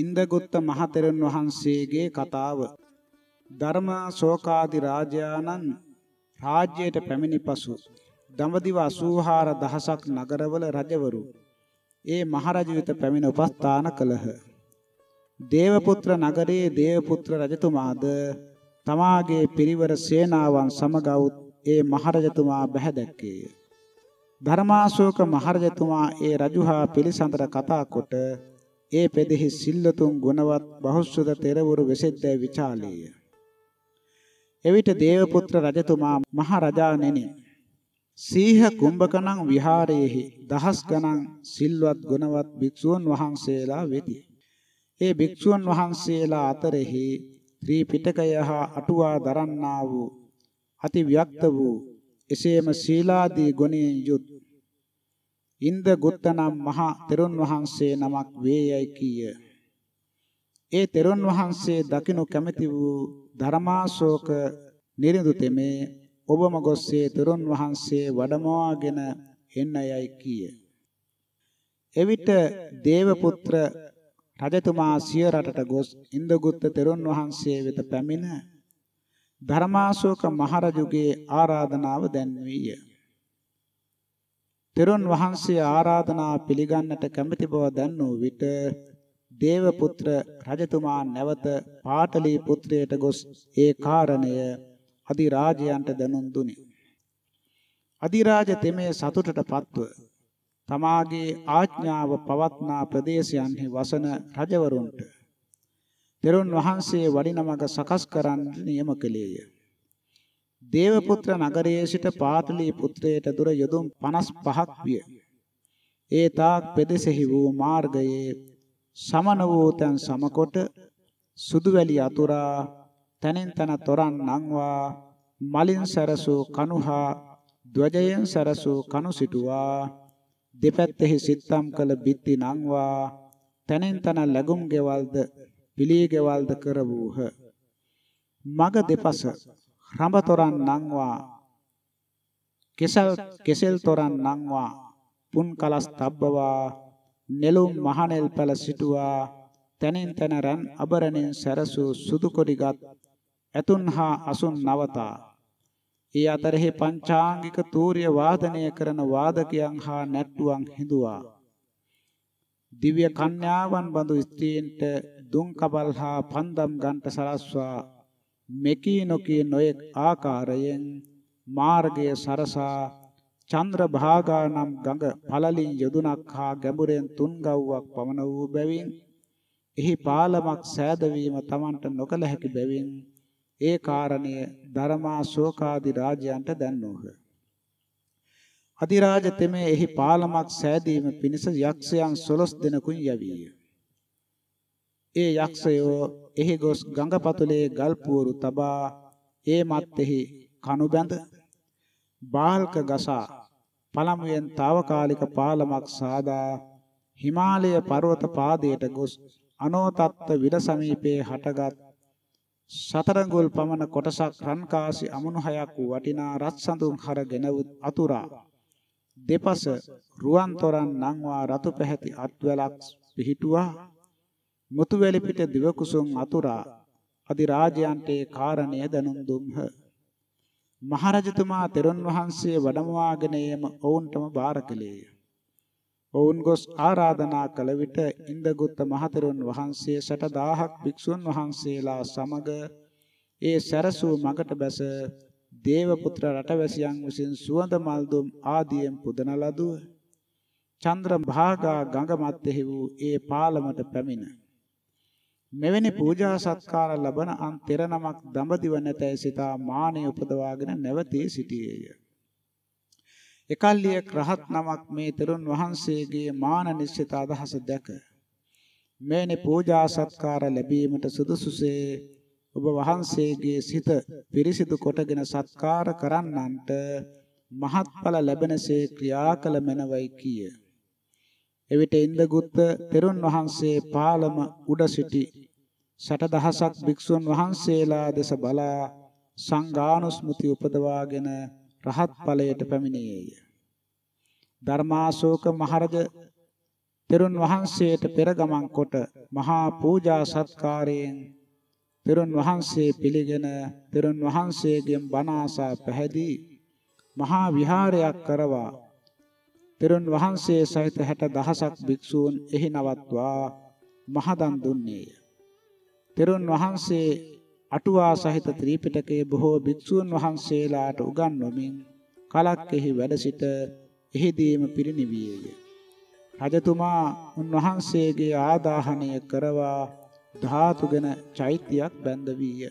ඉන්දගුත්ත මහතෙරුන් වහන්සේගේ කතාව ධර්මා ශෝකාදි රාජානන් රාජ්‍යයට පැමිණි පසු දඹදිව 84 දහසක් නගරවල රජවරු ඒ මහරජු වෙත පැමිණ උපස්ථාන කළහ. දේවපුත්‍ර නගරයේ දේවපුත්‍ර රජතුමාද තමාගේ පිරිවර සේනාවන් සමග ඒ මහරජතුමා බැහැදැක්කේය. ධර්මාශෝක මහරජතුමා ඒ රජුහා පිළිසඳර කතා කොට ඒ පෙදෙහි සිල්ලතුන් ගුණවත් බහුසුද තෙරවරු වෙසෙද්දැයි විචාලීය. එවිට දේවපුත්‍ර රජතුමා මහ රජාණෙනි සීහ කුම්භකණං විහාරයේහි දහස් ගණන් සිල්වත් ගුණවත් භික්ෂූන් වහන්සේලා වෙති. ඒ භික්ෂූන් වහන්සේලා අතරෙහි ත්‍රිපිටකය හා අටුවා දරන්නා වූ අති ව්‍යක්ත වූ එසේම සීලාදී ගුණයෙන් යුත් ඉන්ද ගුත්ත නම් මහා තෙරුන් වහන්සේ නමක් වේයයි කීය. ඒ තෙරුන් වහන්සේ දකිනු කැමැති වූ ධර්මාශෝක නිරිඳු තෙමේ ඔබම ගොස්සේ තෙරුන් වහන්සේ වඩමවාගෙන එන්න යයි කීය. එවිට දේවපුත්‍ර රජතුමා සිය රටට ගොස් ඉන්දගුත්ත තෙරුන් වහන්සේ වෙත පැමිණ ධර්මාශෝක මහරජුගේ ආරාධනාව දැන්වීය. තෙරුන් වහන්සේ ආරාධනා පිළිගන්නට කැමැති බව දන්නෝ විට දේව පුත්‍ර රජතුමා නැවත පාටලි පුත්‍රයට ගොස් ඒ කාරණය අධිරාජයන්ට දනුන් දුනි. අධිරාජ තෙමේ සතුටට පත්ව තමාගේ ආඥාව පවත්නා ප්‍රදේශයන්හි වසන රජවරුන්ට තෙරුන් වහන්සේ වඩිනමග සකස් කරන්න නියම කළේය. දේවපුත්‍ර නගරයේ සිට පාතලී පුත්‍රයට දුර යොදුන් 55ක් විය. ඒ තාක් පෙදෙසෙහි වූ මාර්ගයේ සමන වූ තන් සමකොට සුදු වැලි අතුරා තනින් තන තොරන් නංවා මලින් සරසූ කනුහා ධ්වජයෙන් සරසූ කනු සිටුවා දෙපැත්තෙහි සිත්තම් කළ බිත්ති නංවා තනින් තන ලැබුම් ගෙවල්ද පිළී ගෙවල්ද කරවූහ මග දෙපස රඹ තොරන් නංවා කෙසල් කෙසෙල් තොරන් නංවා පුන් කලස් තබ්බවා නෙළුම් මහනෙල් පැල සිටුවා තැනින් තැන රන් අබරණින් සැරසූ සුදු කොඩිගත් ඇතුන් හා අසුන් නවතා ඒ අතරෙහි පංචාංගික තූර්ය වාදනය කරන වාදකයන් හා නැට්ටුවන් හිඳුවා. දිව්‍ය කන්‍යාවන් බඳු ස්ත්‍රීන්ට දුම් කබල් හා පන්දම් ගන්ට සලස්වා මෙකී නොකී නොයෙක් ආකාරයෙන් මාර්ගය සරසා චන්ද්‍ර භාගා නම් ගඟ පළලින් යොදුනක් හා ගැඹුරෙන් තුන් ගව්වක් පමණ වූ බැවින් එහි පාලමක් සෑදවීම Tamanට නොකල හැකි බැවින් ඒ කාරණය ධර්මා ශෝකාදි රාජයන්ට දැන්නෝහ. අධිරාජ තෙමේ එහි පාලමක් සෑදීම පිණිස යක්ෂයන් 12 දෙනෙකුන් යවීය. ඒ යක්ෂයෝ එහි ගොස් ගඟපතුලේ ගල් පුවරු තබා ඒ මත්ෙහි කණු බැඳ බාල්ක ගසා පළමුවෙන් తాවකාලික පාලමක් සාදා හිමාලය පර්වත පාදයට ගොස් අනෝතත්ත විල සමීපයේ හටගත් සතරඟුල් පමණ කොටසක් රන්කාසි අමුණු හයක් වූ වටිනා රත්සඳුන් හරගෙන අතුරා දෙපස රුවන් තොරන් නංවා රතු පැහැති අත්වැලක් පිහිටුවා මුතුවැලි පිට දිව කුසුම් අතුරා අධිරාජයන්ට ඒ කාරණය දනුම් දුම්හ. මහරජතුමා තෙරුන් වහන්සේ වඩමවාගෙන යෑම ඔවුන්ටම බාර කළේය. ඔවුන් ගොස් ආරාධනා කළ විට ඉන්දගුත්ත මහතෙරුන් වහන්සේ 60000ක් භික්ෂුන් වහන්සේලා සමග ඒ සැරසූ මගට බැස දේව පුත්‍ර රටවැසියන් විසින් සුවඳ මල් දුම් ආදියෙන් පුදන ලදුව චන්ද්‍ර භාගා ගඟ මැත්තේ වූ ඒ පාලමට පැමිණ මෙවැනි පූජා සත්කාර ලබන අන් පෙර නමක් දඹදිව නැතැයි සිතා මානෙ උපදවාගෙන නැවතී සිටියේය. එකල්ලියක් රහත් නමක් මේ තෙරුන් වහන්සේගේ මාන නිශ්චිත අදහස දැක මෙවැනි පූජා සත්කාර ලැබීමට සුදුසුසේ ඔබ වහන්සේගේ සිත පිරිසිදු කොටගෙන සත්කාර කරන්නන්ට මහත්ඵල ලැබෙනසේ ක්‍රියා කළ මැනවයි කීය. එවිට ඉන්දගුත්ත තෙරුන් වහන්සේ පාලම උඩ සිටි සටදහසක් භික්ෂුන් වහන්සේලා දෙස බලා සංඝානුස්මෘති උපදවාගෙන රහත් ඵලයට පැමිණියේය. ධර්මාශෝක මහරජ තෙරුන් වහන්සේට පෙර ගමන් කොට මහා පූජා සත්කාරයෙන් තෙරුන් වහන්සේ පිළිගෙන තෙරුන් වහන්සේගෙන් බණ ආසා පැහැදී මහා විහාරයක් කරවා තෙරුන් වහන්සේ සහිත 60000ක් භික්ෂූන් එහි නවත්වා මහදන් දුන්නේය. තෙරුන් වහන්සේ අටුවා සහිත ත්‍රිපිටකයේ බොහෝ භික්ෂූන් වහන්සේලාට උගන්වමින් කලක් එහි වැඩ සිට එහිදීම පිරිනිවියේය. රජතුමා උන්වහන්සේගේ ආදාහනය කරවා ධාතුගෙන චෛත්‍යයක් බැඳ වීය.